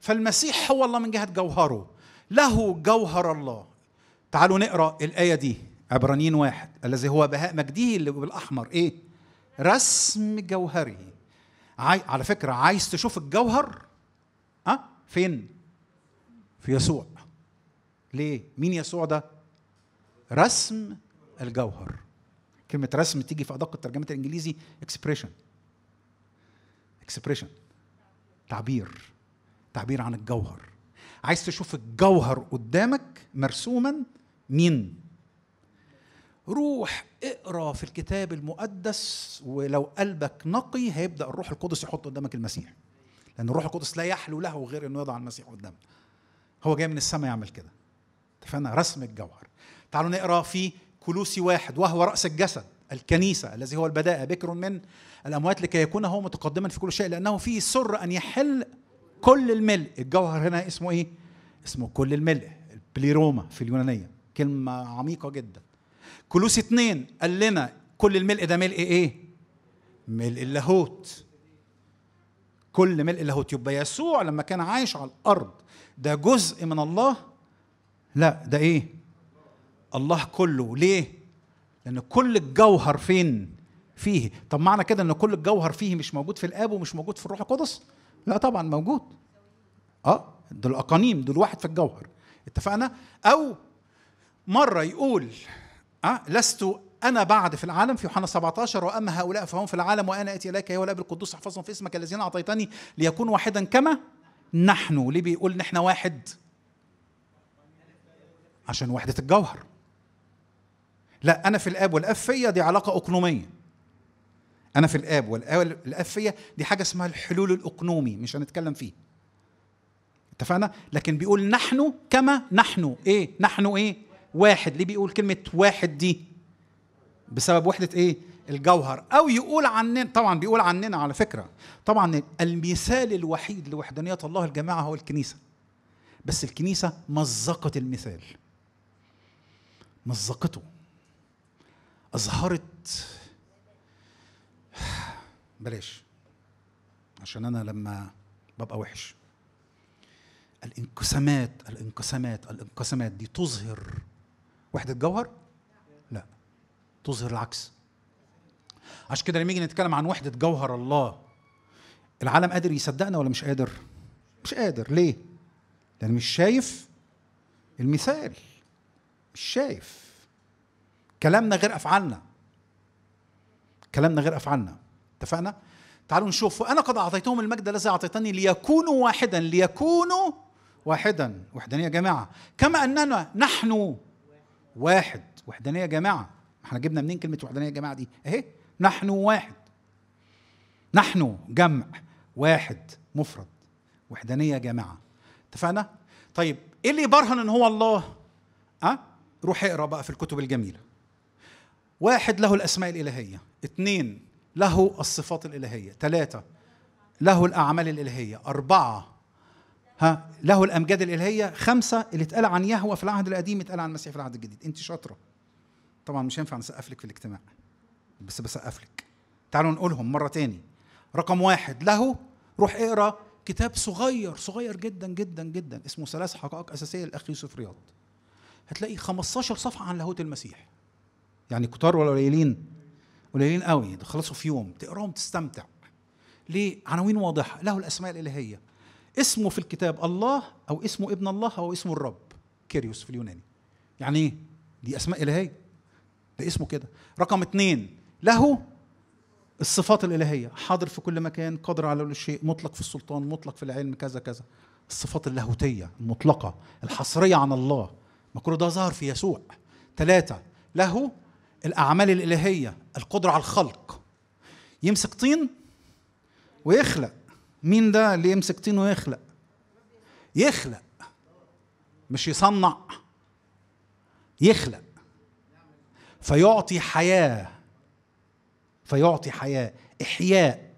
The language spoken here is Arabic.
فالمسيح هو الله من جهة جوهره له جوهر الله تعالوا نقرأ الآية دي عبرانيين واحد الذي هو بهاء مجده اللي بالأحمر إيه رسم جوهره عاي... على فكرة عايز تشوف الجوهر أه؟ فين في يسوع ليه مين يسوع ده رسم الجوهر كلمة رسم تيجي في أدق الترجمة الإنجليزي expression expression تعبير تعبير عن الجوهر عايز تشوف الجوهر قدامك مرسوما مين روح اقرا في الكتاب المقدس ولو قلبك نقي هيبدا الروح القدس يحط قدامك المسيح لان الروح القدس لا يحلو له غير انه يضع المسيح قدامه هو جاي من السماء يعمل كده اتفقنا رسم الجوهر تعالوا نقرا في كلوسي واحد وهو راس الجسد الكنيسه الذي هو البداء بكر من الاموات لكي يكون هو متقدما في كل شيء لانه فيه سر ان يحل كل الملء الجوهر هنا اسمه ايه اسمه كل الملء البليروما في اليونانيه كلمه عميقه جدا كلوس اتنين قال لنا كل الملء ده ملء ايه ملء اللاهوت كل ملء اللاهوت يبقى يسوع لما كان عايش على الارض ده جزء من الله لا ده ايه الله كله ليه لان كل الجوهر فين فيه طب معنى كده ان كل الجوهر فيه مش موجود في الاب ومش موجود في الروح القدس لا طبعا موجود اه دول اقانيم دول واحد في الجوهر اتفقنا او مره يقول أه؟ لست انا بعد في العالم في يوحنا 17 واما هؤلاء فهم في العالم وانا اتي اليك ايها الاب القدوس احفظهم في اسمك الذين اعطيتني ليكون واحدا كما نحن ليه بيقول نحن واحد عشان وحده الجوهر لا انا في الاب والاب فيا دي علاقه اقنوميه انا في الاب والاب فيا دي حاجه اسمها الحلول الاقنومي مش هنتكلم فيه اتفقنا لكن بيقول نحن كما نحن ايه نحن ايه واحد ليه بيقول كلمه واحد دي بسبب وحده ايه الجوهر او يقول عننا طبعا بيقول عننا على فكره طبعا المثال الوحيد لوحدانيه الله الجماعه هو الكنيسه بس الكنيسه مزقت المثال مزقته اظهرت بلاش عشان انا لما ببقى وحش الانقسامات الانقسامات الانقسامات دي تظهر وحده جوهر لا تظهر العكس عشان كده لما نيجي نتكلم عن وحده جوهر الله العالم قادر يصدقنا ولا مش قادر مش قادر ليه لان مش شايف المثال مش شايف كلامنا غير افعالنا كلامنا غير افعالنا اتفقنا تعالوا نشوف وانا قد اعطيتهم المجد الذي اعطيتني ليكونوا واحدا ليكونوا واحدا وحدانيه يا جماعه كما اننا نحن واحد وحدانيه يا جماعه احنا جبنا منين كلمه وحدانيه يا جماعه دي اهي نحن واحد نحن جمع واحد مفرد وحدانيه يا جماعه اتفقنا طيب ايه اللي يبرهن ان هو الله ها أه؟ روح اقرا بقى في الكتب الجميله واحد له الاسماء الالهيه اثنين له الصفات الإلهية ثلاثة له الأعمال الإلهية أربعة ها له الأمجاد الإلهية خمسة اللي اتقال عن يهوه في العهد القديم اتقال عن المسيح في العهد الجديد أنت شاطرة طبعا مش هينفع نسقف لك في الاجتماع بس بسقف لك تعالوا نقولهم مرة تاني رقم واحد له روح اقرا كتاب صغير صغير جدا جدا جدا اسمه ثلاث حقائق أساسية للأخ يوسف رياض هتلاقي 15 صفحة عن لاهوت المسيح يعني كتار ولا قليلين قليلين قوي تخلصوا في يوم تقراهم تستمتع ليه عناوين واضحه له الاسماء الالهيه اسمه في الكتاب الله او اسمه ابن الله او اسمه الرب كيريوس في اليوناني يعني ايه دي اسماء الهيه ده اسمه كده رقم اثنين له الصفات الالهيه حاضر في كل مكان قادر على كل شيء مطلق في السلطان مطلق في العلم كذا كذا الصفات اللاهوتيه المطلقه الحصريه عن الله ما كل ده ظهر في يسوع ثلاثه له الأعمال الإلهية القدرة على الخلق يمسك طين ويخلق مين ده اللي يمسك طين ويخلق يخلق مش يصنع يخلق فيعطي حياة فيعطي حياة إحياء